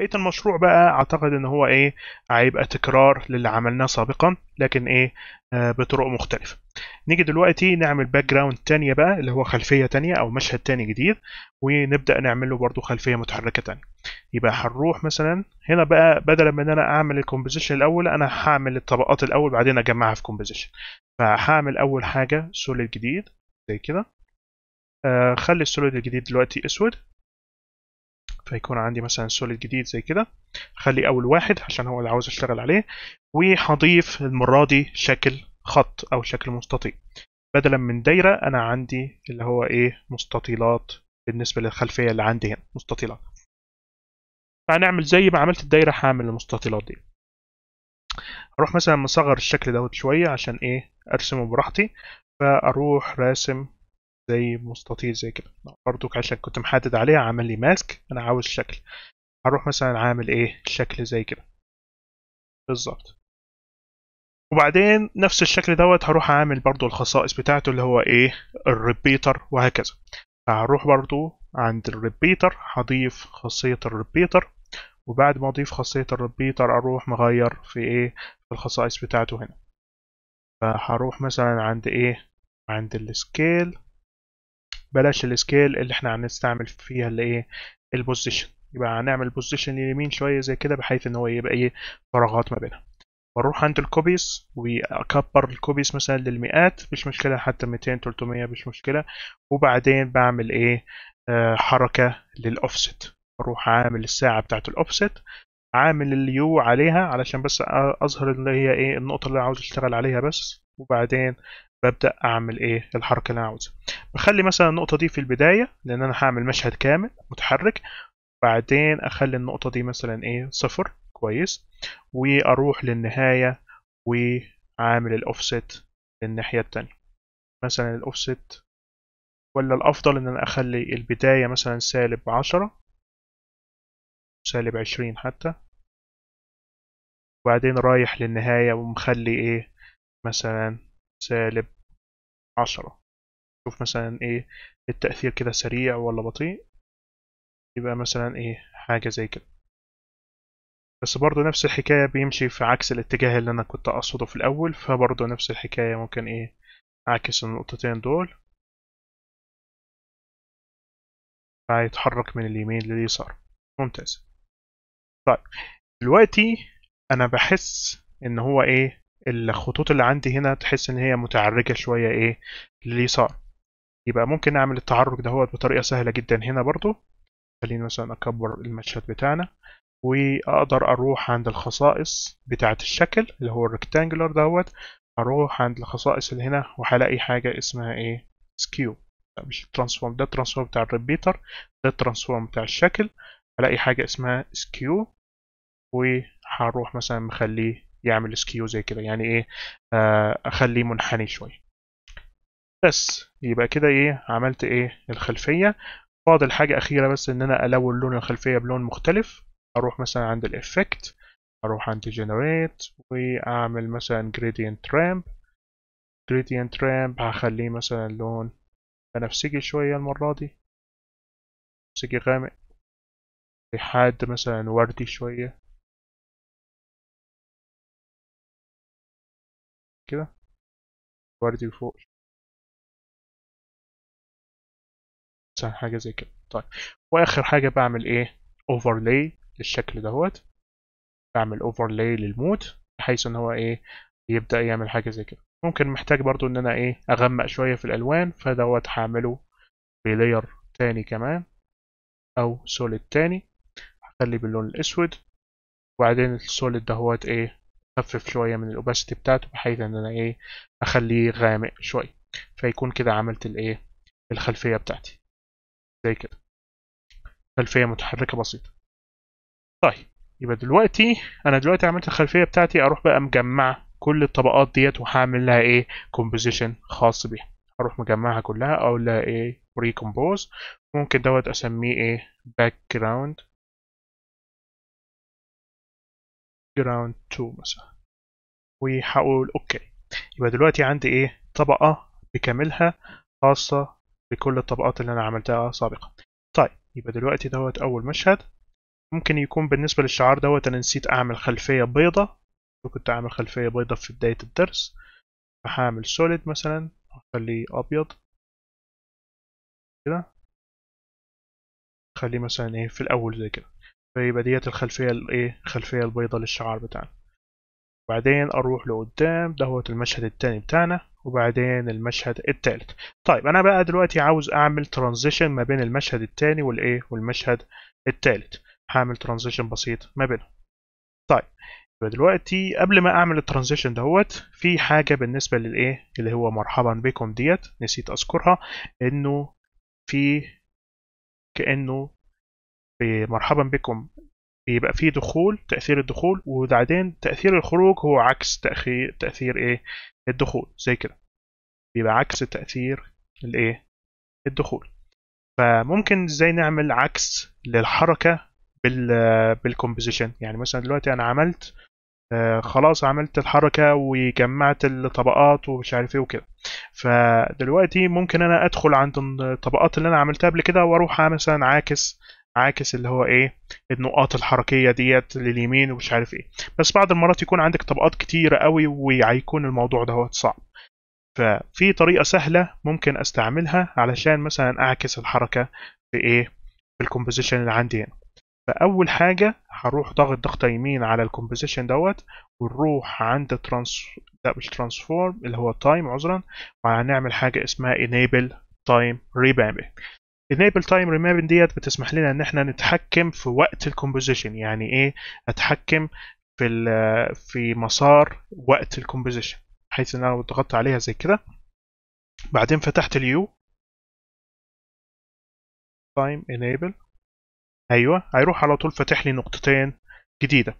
بقيه المشروع بقى اعتقد ان هو ايه هيبقى تكرار للي عملناه سابقا لكن ايه آه بطرق مختلفه نيجي دلوقتي نعمل باك جراوند تانية بقى اللي هو خلفيه تانية او مشهد تاني جديد ونبدا نعمل له برده خلفيه متحركه تانية يبقى هنروح مثلا هنا بقى بدلا من انا اعمل الكومبوزيشن الاول انا هعمل الطبقات الاول بعدين اجمعها في كومبوزيشن فهعمل اول حاجه سوليد جديد زي كده آه خلي السوليد الجديد دلوقتي اسود فيكون عندي مثلا سوليد جديد زي كده خلي اول واحد عشان هو اللي عاوز اشتغل عليه وهضيف المره دي شكل خط او شكل مستطيل بدلا من دايره انا عندي اللي هو ايه مستطيلات بالنسبه للخلفيه اللي عندي هنا مستطيلات فهنعمل زي ما عملت الدايره هعمل المستطيلات دي اروح مثلا مصغر الشكل دوت شويه عشان ايه ارسمه براحتي فاروح راسم زي مستطيل زي كده برضو عشان كنت محدد عليه عامل لي ماسك انا عاوز شكل هروح مثلا عامل ايه شكل زي كده بالظبط وبعدين نفس الشكل دوت هروح عامل برضو الخصائص بتاعته اللي هو ايه الريبيتر وهكذا هروح برضو عند الريبيتر هضيف خاصية الريبيتر وبعد ما اضيف خاصية الريبيتر اروح مغير في ايه في الخصائص بتاعته هنا فهروح مثلا عند ايه عند السكيل بلاش السكيل اللي احنا هنستعمل فيها اللي ايه البوزيشن يبقى هنعمل بوزيشن اليمين شويه زي كده بحيث ان هو يبقى ايه فراغات ما بينها بروح عند الكوبيز واكبر الكوبيز مثلا للمئات مش مشكله حتى 200 300 مش مشكله وبعدين بعمل ايه آه، حركه للاوفست بروح عامل الساعه بتاعه الاوفست عامل اليو عليها علشان بس اظهر اللي هي ايه النقطه اللي عاوز اشتغل عليها بس وبعدين ببدأ أعمل إيه الحركة اللي أنا عاوزها بخلي مثلا النقطة دي في البداية لأن أنا هعمل مشهد كامل متحرك بعدين أخلي النقطة دي مثلا إيه صفر كويس وأروح للنهاية وعامل الأوفست للناحية التانية مثلا الأوفست ولا الأفضل إن أنا أخلي البداية مثلا سالب عشرة سالب عشرين حتى وبعدين رايح للنهاية ومخلي إيه مثلا سالب عشرة شوف مثلا ايه التأثير كده سريع ولا بطيء يبقى مثلا ايه حاجة زي كده بس برضو نفس الحكاية بيمشي في عكس الاتجاه اللي انا كنت اقصده في الاول فبرضو نفس الحكاية ممكن ايه اعكس النقطتين دول هيتحرك من اليمين لليسار ممتاز طيب دلوقتي انا بحس ان هو ايه الخطوط اللي عندي هنا تحس ان هي متعرجه شويه ايه لليسار يبقى ممكن اعمل التعرج ده بطريقه سهله جدا هنا برضو خليني مثلا اكبر المشهد بتاعنا واقدر اروح عند الخصائص بتاعه الشكل اللي هو الريكتانجلر دهوت اروح عند الخصائص اللي هنا وهلاقي حاجه اسمها ايه سكيو مش ترانسفورم ده الترانسفورم بتاع الريبيتر ده الترانسفورم بتاع الشكل هلاقي حاجه اسمها سكيو وهروح مثلا مخليه يعمل سكيو زي كده يعني ايه آه، اخليه منحني شويه بس يبقى كده ايه عملت ايه الخلفيه فاضل حاجه اخيره بس ان انا الون لون الخلفيه بلون مختلف اروح مثلا عند الافكت اروح عند جنريت واعمل مثلا جريدينت رامب جريدينت رامب هخليه مثلا لون بنفسجي شويه المره دي بنفسجي غامق لحد مثلا وردي شويه كده واردي لفوق مثلا حاجة زي كده طيب واخر حاجة بعمل ايه overlay للشكل دهوت بعمل overlay للمود بحيث ان هو ايه يبدأ يعمل حاجة زي كده ممكن محتاج برضو ان انا ايه اغمق شوية في الالوان فدوت هعمله بلاير تاني كمان او سوليد تاني هخلي باللون الاسود وبعدين السوليد دهوت ايه اخفف شويه من الاوباسيتي بتاعته بحيث ان انا ايه اخليه غامق شويه فيكون كده عملت الايه الخلفيه بتاعتي زي كده خلفيه متحركه بسيطه طيب يبقى دلوقتي انا دلوقتي عملت الخلفيه بتاعتي اروح بقى مجمع كل الطبقات ديت وهعمل لها ايه كومبوزيشن خاص بيها اروح مجمعها كلها اقول لها ايه ريكومبوز ممكن دوت اسميه ايه باك جراوند جراوند 2 مثلا وهقول اوكي يبقى دلوقتي عندي ايه طبقة بكاملها خاصة بكل الطبقات اللي انا عملتها سابقا طيب يبقى دلوقتي دوت اول مشهد ممكن يكون بالنسبة للشعار دوت انا نسيت اعمل خلفية بيضة كنت اعمل خلفية بيضة في بداية الدرس فهعمل سوليد مثلا اخليه ابيض كده خليه مثلا ايه في الاول زي كده فيبقى ديت الخلفية الايه الخلفية البيضاء للشعار بتاعنا وبعدين اروح لقدام دهوت المشهد التاني بتاعنا وبعدين المشهد التالت طيب انا بقى دلوقتي عاوز اعمل ترانزيشن ما بين المشهد التاني والايه والمشهد التالت هعمل ترانزيشن بسيط ما بينهم طيب يبقى دلوقتي قبل ما اعمل الترانزيشن دهوت في حاجه بالنسبه للايه اللي هو مرحبا بكم ديت نسيت اذكرها انه في كانه مرحبا بكم بيبقى في دخول تأثير الدخول وبعدين تأثير الخروج هو عكس تأخير تأثير ايه الدخول زي كده بيبقى عكس تأثير الايه الدخول فممكن ازاي نعمل عكس للحركة بال بالكومبوزيشن يعني مثلا دلوقتي انا عملت آه، خلاص عملت الحركة وجمعت الطبقات ومش عارف ايه وكده فدلوقتي ممكن انا ادخل عند الطبقات اللي انا عملتها قبل كده واروح مثلا عاكس عاكس اللي هو ايه النقاط الحركيه ديت لليمين ومش عارف ايه بس بعض المرات يكون عندك طبقات كتيره قوي وهيكون الموضوع ده صعب ففي طريقه سهله ممكن استعملها علشان مثلا اعكس الحركه في ايه في الكمبوزيشن اللي عندي هنا فاول حاجه هروح ضغط ضغطه يمين على الكمبوزيشن دوت ونروح عند ترانس لا مش ترانسفورم اللي هو تايم عذرا وهنعمل حاجه اسمها enable time revamping enable time remapping ديت بتسمح لنا ان احنا نتحكم في وقت الكومبوزيشن يعني ايه اتحكم في في مسار وقت الكومبوزيشن بحيث ان انا لو ضغطت عليها زي كده بعدين فتحت اليو time enable ايوه هيروح على طول فاتح لي نقطتين جديده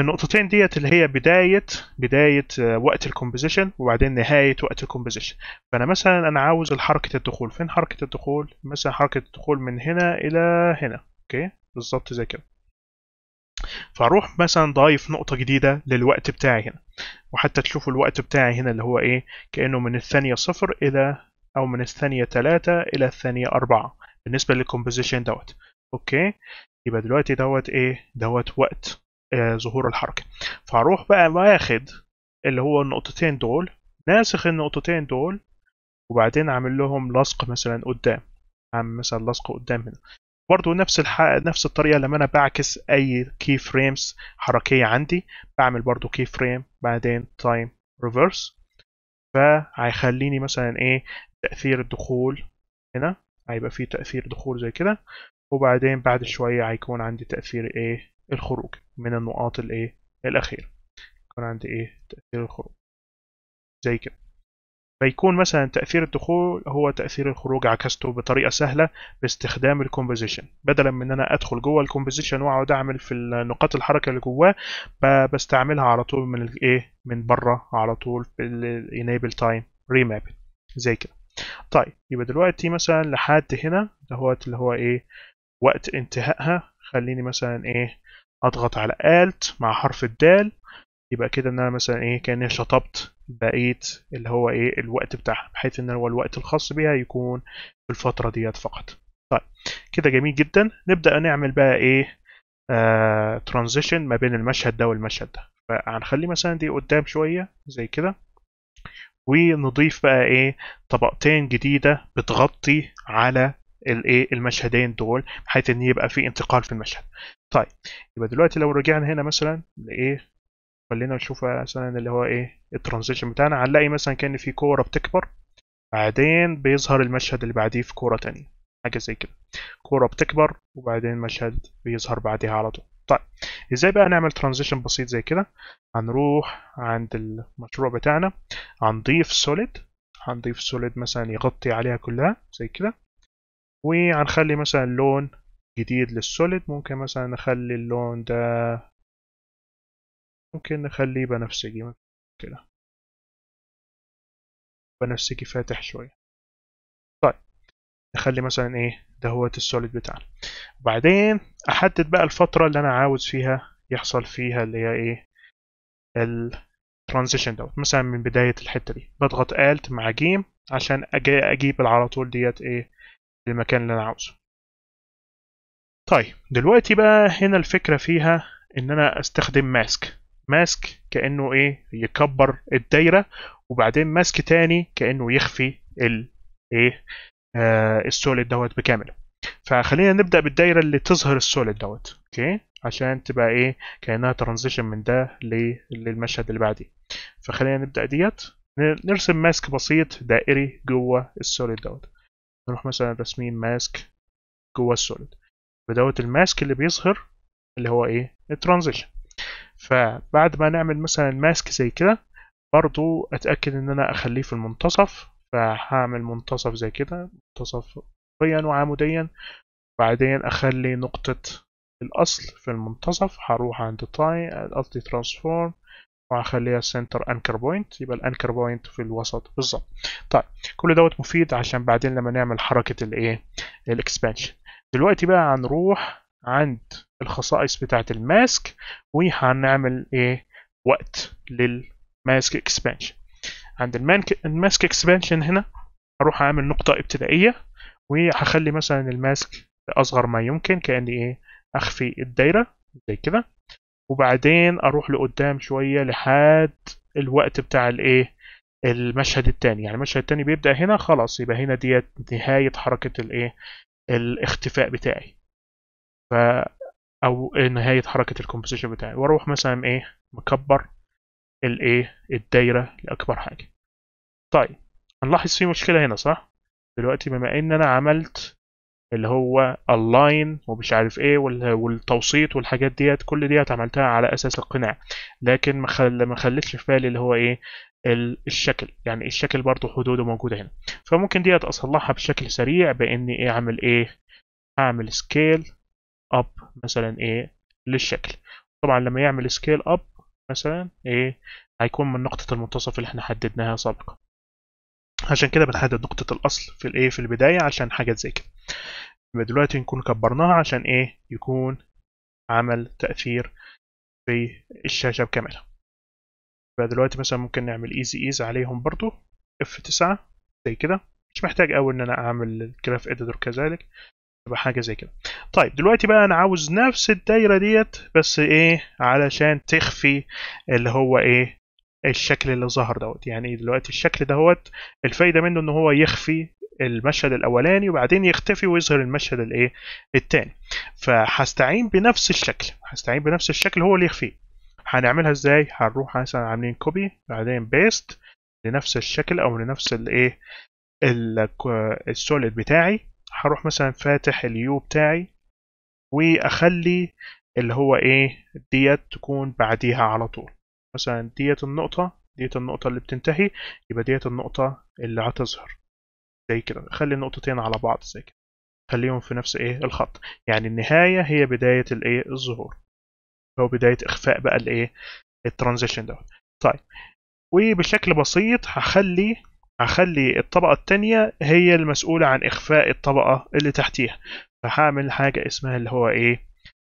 النقطتين ديت اللي هي بداية بداية آه، وقت الكومبوزيشن وبعدين نهاية وقت الكومبوزيشن فأنا مثلا أنا عاوز حركة الدخول فين حركة الدخول مثلا حركة الدخول من هنا إلى هنا أوكي بالظبط زي كده فاروح مثلا ضايف نقطه جديده للوقت بتاعي هنا وحتى تشوفوا الوقت بتاعي هنا اللي هو ايه كانه من الثانيه صفر الى او من الثانيه ثلاثة الى الثانيه أربعة بالنسبه للكومبوزيشن دوت اوكي يبقى دلوقتي دوت ايه دوت وقت آه، ظهور الحركه فهروح بقى واخد اللي هو النقطتين دول ناسخ النقطتين دول وبعدين اعمل لهم لصق مثلا قدام اعمل مثلا لصق قدام هنا برضه نفس الح... نفس الطريقه لما انا بعكس اي كي فريمز حركيه عندي بعمل برضه كي فريم بعدين تايم ريفرس فهيخليني مثلا ايه تاثير الدخول هنا هيبقى فيه تاثير دخول زي كده وبعدين بعد شويه هيكون عندي تاثير ايه الخروج من النقاط الايه الاخيره يكون عندي ايه تاثير الخروج زي كده فيكون مثلا تأثير الدخول هو تأثير الخروج عكسته بطريقة سهلة باستخدام الكومبوزيشن بدلا من ان انا ادخل جوه الكومبوزيشن واقعد اعمل في نقاط الحركة اللي جواه بستعملها على طول من الايه من بره على طول في الانيبل تايم ريماب زي كده طيب يبقى دلوقتي مثلا لحد هنا دهوت اللي هو ايه وقت انتهائها خليني مثلا ايه اضغط على الت مع حرف الدال يبقى كده ان انا مثلا ايه كاني شطبت بقيت اللي هو ايه الوقت بتاعها بحيث ان هو الوقت الخاص بيها يكون في الفتره ديت فقط طيب كده جميل جدا نبدا نعمل بقى ايه ترانزيشن آه, ما بين المشهد ده والمشهد ده فهنخلي مثلا دي قدام شويه زي كده ونضيف بقى ايه طبقتين جديده بتغطي على الايه المشهدين دول بحيث ان يبقى في انتقال في المشهد طيب يبقى دلوقتي لو رجعنا هنا مثلا لايه خلينا نشوف مثلا اللي هو ايه الترانزيشن بتاعنا هنلاقي مثلا كان في كوره بتكبر بعدين بيظهر المشهد اللي بعديه في كوره تانية حاجه زي كده كوره بتكبر وبعدين مشهد بيظهر بعدها على طول طيب ازاي بقى نعمل ترانزيشن بسيط زي كده هنروح عند المشروع بتاعنا هنضيف سوليد هنضيف سوليد مثلا يغطي عليها كلها زي كده وهنخلي مثلا لون جديد للسوليد ممكن مثلا نخلي اللون ده ممكن نخليه بنفسجي كده بنفسجي فاتح شوية طيب نخلي مثلا ايه ده هو السوليد بتاعنا بعدين احدد بقى الفترة اللي انا عاوز فيها يحصل فيها اللي هي ايه الترانزيشن دوت مثلا من بداية الحتة دي بضغط الت مع جيم عشان اجيب على طول ديت ايه للمكان اللي انا عاوزه طيب دلوقتي بقى هنا الفكرة فيها ان انا استخدم ماسك ماسك كأنه ايه يكبر الدايرة وبعدين ماسك تاني كأنه يخفي الايه ايه آه السوليد دوت بكامله فخلينا نبدأ بالدايرة اللي تظهر السوليد دوت اوكي عشان تبقى ايه كأنها ترانزيشن من ده للمشهد اللي بعديه فخلينا نبدأ ديت نرسم ماسك بسيط دائري جوه السوليد دوت نروح مثلا رسمين ماسك جوه السوليد بدوت الماسك اللي بيظهر اللي هو ايه الترانزيشن فبعد ما نعمل مثلا ماسك زي كده برضو اتاكد ان انا اخليه في المنتصف فهعمل منتصف زي كده منتصف طيا وعموديا بعدين اخلي نقطة الاصل في المنتصف هروح عند تاي قصدي ترانسفورم وهخليها سنتر انكر بوينت يبقى الانكر بوينت في الوسط بالظبط طيب كل دوت مفيد عشان بعدين لما نعمل حركه الايه الاكسبانشن دلوقتي بقى هنروح عند الخصائص بتاعه الماسك وهنعمل ايه وقت للماسك اكسبانشن عند الماسك اكسبانشن هنا هروح اعمل نقطه ابتدائيه وهخلي مثلا الماسك اصغر ما يمكن كاني ايه اخفي الدايره زي كده وبعدين اروح لقدام شويه لحد الوقت بتاع الايه المشهد التاني يعني المشهد التاني بيبدا هنا خلاص يبقى هنا ديت نهايه حركه الايه الاختفاء بتاعي ف او نهايه حركه الكومبوزيشن بتاعي واروح مثلا ايه مكبر الايه الدايره لاكبر حاجه طيب هنلاحظ في مشكله هنا صح دلوقتي بما ان انا عملت اللي هو اللاين ومش عارف ايه والتوسيط والحاجات ديت كل ديت عملتها على اساس القناع لكن ما خلتش في بالي اللي هو ايه الشكل يعني الشكل برضو حدوده موجوده هنا فممكن ديت اصلحها بشكل سريع باني ايه اعمل ايه اعمل سكيل اب مثلا ايه للشكل طبعا لما يعمل سكيل اب مثلا ايه هيكون من نقطة المنتصف اللي احنا حددناها سابقا عشان كده بنحدد نقطة الأصل في الإيه في البداية عشان حاجات زي كده يبقى دلوقتي نكون كبرناها عشان إيه يكون عمل تأثير في الشاشة بكاملها يبقى دلوقتي مثلا ممكن نعمل إيزي إيز عليهم برضو اف 9 زي كده مش محتاج أوي إن أنا أعمل الجراف إديتور كذلك يبقى حاجة زي كده طيب دلوقتي بقى أنا عاوز نفس الدايرة ديت بس إيه علشان تخفي اللي هو إيه الشكل اللي ظهر دوت يعني دلوقتي الشكل دوت الفايده منه ان هو يخفي المشهد الاولاني وبعدين يختفي ويظهر المشهد الايه التاني فهستعين بنفس الشكل هستعين بنفس الشكل هو اللي يخفيه هنعملها ازاي هنروح مثلا عاملين كوبي بعدين بيست لنفس الشكل او لنفس الايه السوليد بتاعي هروح مثلا فاتح اليو بتاعي واخلي اللي هو ايه ديت تكون بعديها على طول مثلا ديت النقطة ديت النقطة اللي بتنتهي يبقى ديت النقطة اللي هتظهر زي كده خلي النقطتين على بعض زي كده خليهم في نفس ايه الخط يعني النهاية هي بداية الايه الظهور او بداية اخفاء بقى الايه الترانزيشن دوت طيب وبشكل بسيط هخلي هخلي الطبقة التانية هي المسؤولة عن إخفاء الطبقة اللي تحتيها فهعمل حاجة اسمها اللي هو إيه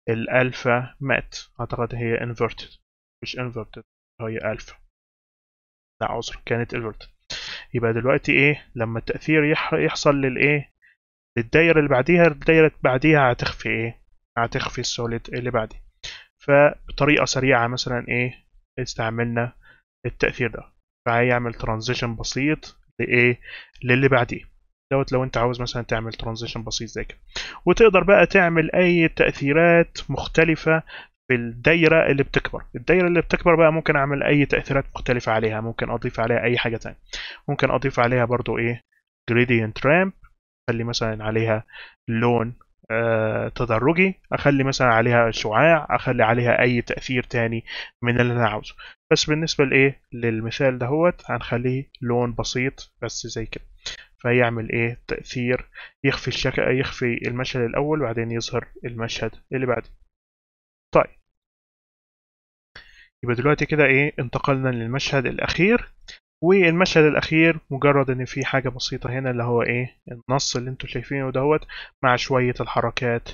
الألفا مات أعتقد هي انفرتد مش انفرتد هي الفا لا عذر كانت انفرتد يبقى دلوقتي ايه لما التأثير يحصل للايه للدايرة اللي بعديها الدايرة اللي بعديها هتخفي ايه هتخفي السوليد اللي بعديه فبطريقة سريعة مثلا ايه استعملنا التأثير ده فهيعمل ترانزيشن بسيط لايه للي بعديه دوت لو انت عاوز مثلا تعمل ترانزيشن بسيط زي كده وتقدر بقى تعمل اي تأثيرات مختلفة بالدايره اللي بتكبر الدايره اللي بتكبر بقى ممكن اعمل اي تاثيرات مختلفه عليها ممكن اضيف عليها اي حاجه تانية ممكن اضيف عليها برضو ايه جريدينت رامب اخلي مثلا عليها لون آه تدرجي اخلي مثلا عليها شعاع اخلي عليها اي تاثير تاني من اللي انا عاوزه بس بالنسبه لايه للمثال دهوت هنخليه لون بسيط بس زي كده فيعمل ايه تاثير يخفي الشكل يخفي المشهد الاول وبعدين يظهر المشهد اللي بعده يبقى دلوقتي كده ايه انتقلنا للمشهد الاخير والمشهد الاخير مجرد ان في حاجه بسيطه هنا اللي هو ايه النص اللي انتوا شايفينه دوت مع شويه الحركات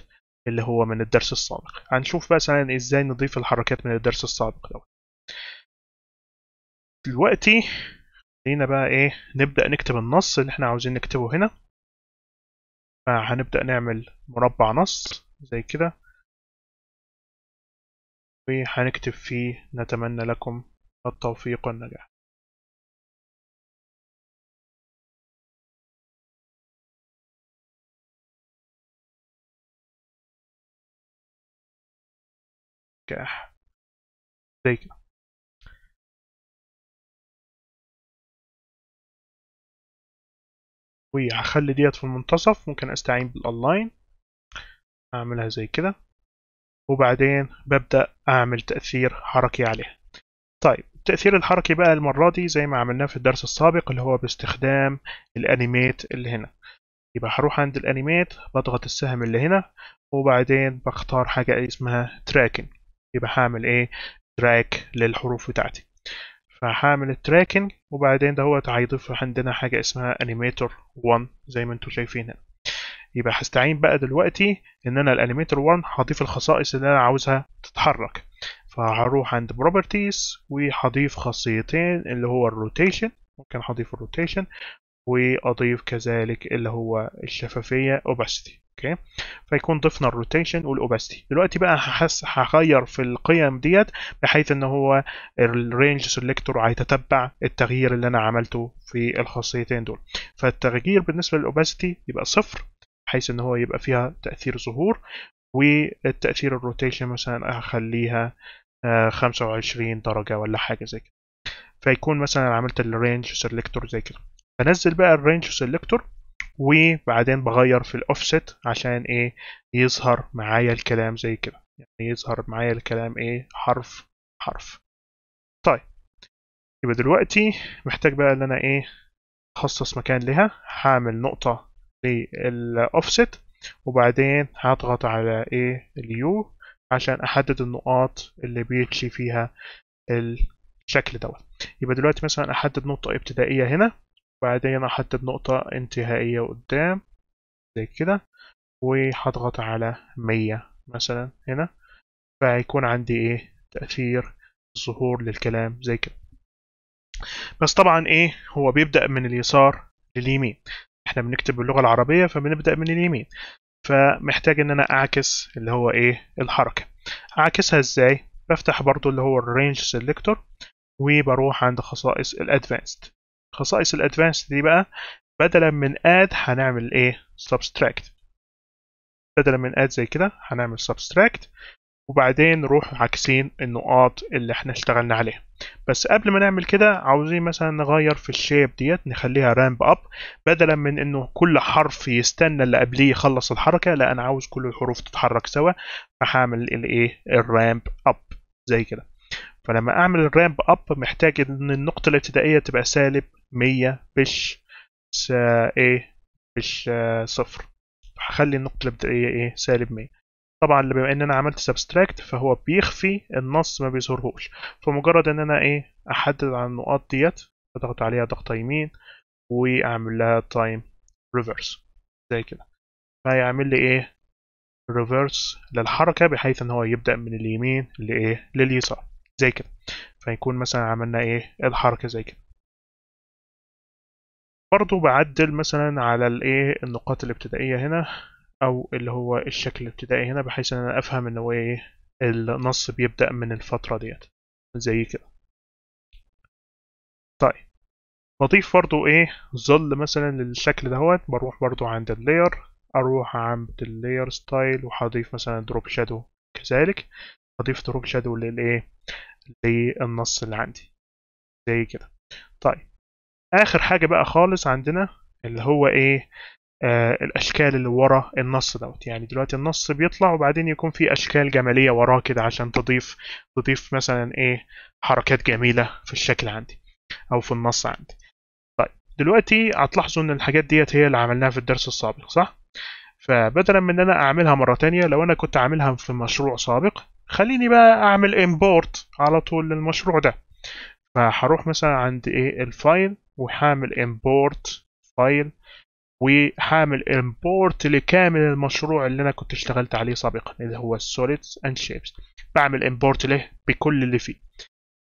اللي هو من الدرس السابق هنشوف مثلا ازاي نضيف الحركات من الدرس السابق دوت دلوقتي خلينا بقى ايه نبدا نكتب النص اللي احنا عاوزين نكتبه هنا فهنبدا نعمل مربع نص زي كده وهنكتب فيه نتمنى لكم التوفيق والنجاح زي كده وهخلي ديت في المنتصف ممكن استعين بالاونلاين اعملها زي كده وبعدين ببدأ أعمل تأثير حركي عليها طيب التأثير الحركي بقى المرة دي زي ما عملناه في الدرس السابق اللي هو باستخدام الأنيميت اللي هنا يبقى هروح عند الأنيميت بضغط السهم اللي هنا وبعدين بختار حاجة اسمها تراكن يبقى هعمل ايه تراك للحروف بتاعتي فهعمل التراكن وبعدين دهوت هيضيف عندنا حاجة اسمها انيميتور 1 زي ما انتم شايفين هنا يبقى هستعين بقى دلوقتي ان انا الانيميتر 1 هضيف الخصائص اللي انا عاوزها تتحرك فهروح عند بروبرتيز وهضيف خاصيتين اللي هو الروتيشن ممكن هضيف الروتيشن واضيف كذلك اللي هو الشفافيه اوباستي اوكي فيكون ضفنا الروتيشن والاوباستي دلوقتي بقى هحس هغير في القيم ديت بحيث ان هو الرينج سيلكتور هيتتبع التغيير اللي انا عملته في الخاصيتين دول فالتغيير بالنسبه للاوباستي يبقى صفر بحيث ان هو يبقى فيها تاثير ظهور والتاثير الروتيشن مثلا اخليها 25 آه، درجه ولا حاجه زي كده فيكون مثلا عملت الرينج سيلكتور زي كده بنزل بقى الرينج سيلكتور وبعدين بغير في الاوفست عشان ايه يظهر معايا الكلام زي كده يعني يظهر معايا الكلام ايه حرف حرف طيب يبقى دلوقتي محتاج بقى ان انا ايه اخصص مكان لها هعمل نقطة للاوفست وبعدين هضغط على ايه اليو عشان احدد النقاط اللي بيتشي فيها الشكل دوت يبقى دلوقتي مثلا احدد نقطة ابتدائية هنا وبعدين احدد نقطة انتهائية قدام زي كده وهضغط على مية مثلا هنا فهيكون عندي ايه تأثير ظهور للكلام زي كده بس طبعا ايه هو بيبدأ من اليسار لليمين احنا بنكتب باللغه العربيه فبنبدا من اليمين فمحتاج ان انا اعكس اللي هو ايه الحركه اعكسها ازاي بفتح برضو اللي هو الرينج سيلكتور وبروح عند خصائص الادفانسد خصائص الادفانسد دي بقى بدلا من اد هنعمل ايه سبستراكت بدلا من اد زي كده هنعمل سبستراكت وبعدين نروح عاكسين النقاط اللي احنا اشتغلنا عليها بس قبل ما نعمل كده عاوزين مثلا نغير في الشيب ديت نخليها رامب اب بدلا من انه كل حرف يستنى اللي قبليه يخلص الحركه لا انا عاوز كل الحروف تتحرك سوا فهعمل الايه الرامب اب زي كده فلما اعمل الرامب اب محتاج ان النقطه الابتدائيه تبقى سالب 100 بش ايه بش آه، صفر هخلي النقطه الابتدائيه ايه سالب 100 طبعا بما ان انا عملت سبستراكت فهو بيخفي النص ما بيظهرهوش فمجرد ان انا ايه احدد على النقاط ديت اضغط عليها ضغطه يمين واعمل لها تايم ريفرس زي كده فهيعمل لي ايه ريفرس للحركه بحيث ان هو يبدا من اليمين لايه لليسار زي كده فيكون مثلا عملنا ايه الحركه زي كده برضو بعدل مثلا على الايه النقاط الابتدائيه هنا او اللي هو الشكل الابتدائي هنا بحيث ان انا افهم ان هو ايه النص بيبدأ من الفترة ديت زي كده طيب بضيف برضو ايه ظل مثلا للشكل دهوت بروح برضو عند اللاير اروح عند اللاير ستايل وهضيف مثلا دروب شادو كذلك هضيف دروب شادو للايه للنص اللي عندي زي كده طيب اخر حاجة بقى خالص عندنا اللي هو ايه آه الاشكال اللي ورا النص دوت يعني دلوقتي النص بيطلع وبعدين يكون في اشكال جماليه وراه كده عشان تضيف تضيف مثلا ايه حركات جميله في الشكل عندي او في النص عندي طيب دلوقتي هتلاحظوا ان الحاجات ديت هي اللي عملناها في الدرس السابق صح فبدلا من ان انا اعملها مره تانية لو انا كنت عاملها في مشروع سابق خليني بقى اعمل امبورت على طول للمشروع ده فهروح مثلا عند ايه الفايل وهعمل امبورت فايل وحامل امبورت لكامل المشروع اللي انا كنت اشتغلت عليه سابقا اللي هو السوليدز اند شيبس بعمل امبورت له بكل اللي فيه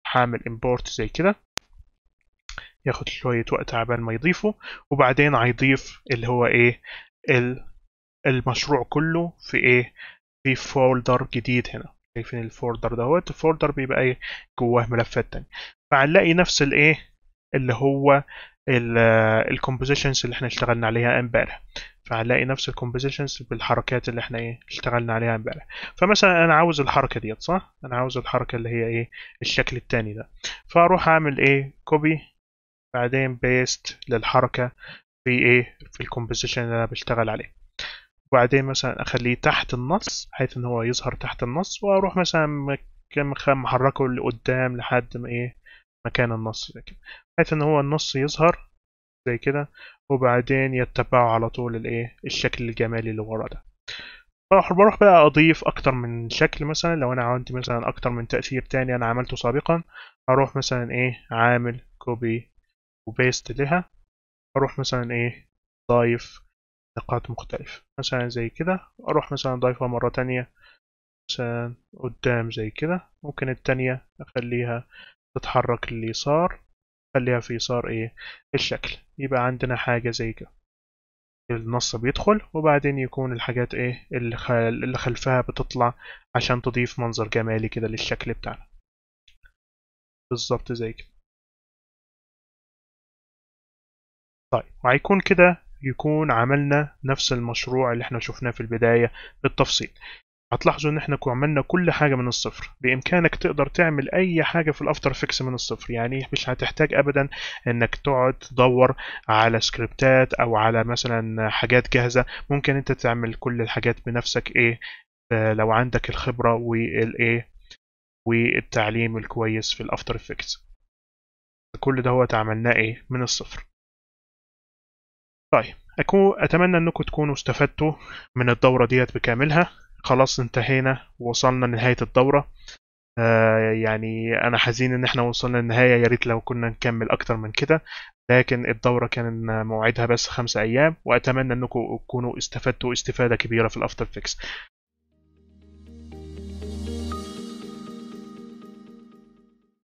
حامل امبورت زي كده ياخد شوية وقت عبال ما يضيفه وبعدين هيضيف اللي هو ايه المشروع كله في ايه في فولدر جديد هنا شايفين الفولدر دوت الفولدر بيبقى ايه جواه ملفات تانية فهنلاقي نفس الايه اللي هو الكومبوزيشنز آه، اللي احنا اشتغلنا عليها امبارح فهنلاقي نفس الكومبوزيشنز بالحركات اللي احنا ايه اشتغلنا عليها امبارح فمثلا انا عاوز الحركه ديت صح انا عاوز الحركه اللي هي ايه الشكل الثاني ده فاروح اعمل ايه كوبي بعدين بيست للحركه في ايه في الكومبوزيشن اللي انا بشتغل عليه وبعدين مثلا اخليه تحت النص بحيث ان هو يظهر تحت النص واروح مثلا محركه لقدام لحد ما ايه مكان النص ده كده بحيث ان هو النص يظهر زي كده وبعدين يتبعه على طول الايه الشكل الجمالي اللي ورا ده بروح بروح بقى اضيف اكتر من شكل مثلا لو انا عندي مثلا اكتر من تأثير تاني انا عملته سابقا اروح مثلا ايه عامل كوبي وبيست لها اروح مثلا ايه ضايف نقاط مختلفة مثلا زي كده اروح مثلا ضايفها مرة تانية مثلا قدام زي كده ممكن التانية اخليها تتحرك لليسار خليها في يسار ايه الشكل يبقى عندنا حاجة زي كده النص بيدخل وبعدين يكون الحاجات ايه اللي, اللي خلفها بتطلع عشان تضيف منظر جمالي كده للشكل بتاعنا بالظبط زي كده طيب وهيكون كده يكون عملنا نفس المشروع اللي احنا شفناه في البداية بالتفصيل هتلاحظوا ان احنا عملنا كل حاجه من الصفر بامكانك تقدر تعمل اي حاجه في الافتر افكس من الصفر يعني مش هتحتاج ابدا انك تقعد تدور على سكريبتات او على مثلا حاجات جاهزه ممكن انت تعمل كل الحاجات بنفسك ايه آه، لو عندك الخبره والايه والتعليم الكويس في الافتر افكس كل ده هو عملناه ايه من الصفر طيب أكون أتمنى أنكم تكونوا استفدتوا من الدورة ديت بكاملها خلاص انتهينا وصلنا لنهايه الدوره آه يعني انا حزين ان احنا وصلنا للنهايه يا ريت لو كنا نكمل اكتر من كده لكن الدوره كان موعدها بس خمسة ايام واتمنى انكم تكونوا استفدتوا استفاده كبيره في الافتر فيكس